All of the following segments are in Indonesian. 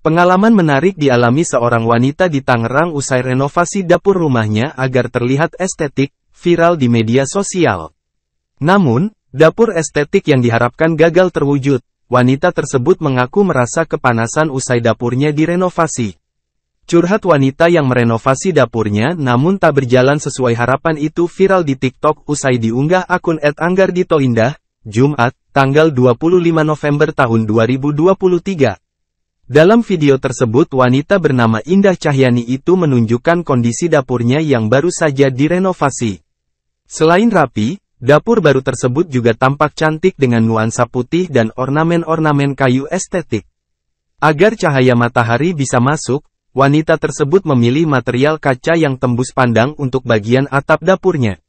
Pengalaman menarik dialami seorang wanita di Tangerang usai renovasi dapur rumahnya agar terlihat estetik, viral di media sosial. Namun, dapur estetik yang diharapkan gagal terwujud, wanita tersebut mengaku merasa kepanasan usai dapurnya direnovasi. Curhat wanita yang merenovasi dapurnya namun tak berjalan sesuai harapan itu viral di TikTok usai diunggah akun @anggarditoindah, Jumat, tanggal 25 November tahun 2023. Dalam video tersebut wanita bernama Indah Cahyani itu menunjukkan kondisi dapurnya yang baru saja direnovasi. Selain rapi, dapur baru tersebut juga tampak cantik dengan nuansa putih dan ornamen-ornamen kayu estetik. Agar cahaya matahari bisa masuk, wanita tersebut memilih material kaca yang tembus pandang untuk bagian atap dapurnya.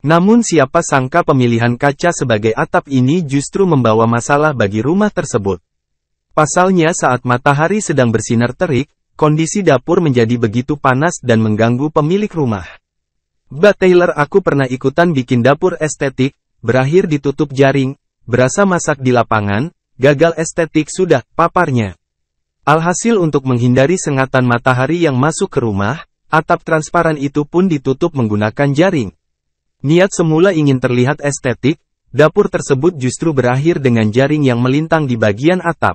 Namun siapa sangka pemilihan kaca sebagai atap ini justru membawa masalah bagi rumah tersebut. Pasalnya saat matahari sedang bersinar terik, kondisi dapur menjadi begitu panas dan mengganggu pemilik rumah. Mbak Taylor aku pernah ikutan bikin dapur estetik, berakhir ditutup jaring, berasa masak di lapangan, gagal estetik sudah, paparnya. Alhasil untuk menghindari sengatan matahari yang masuk ke rumah, atap transparan itu pun ditutup menggunakan jaring. Niat semula ingin terlihat estetik, dapur tersebut justru berakhir dengan jaring yang melintang di bagian atap.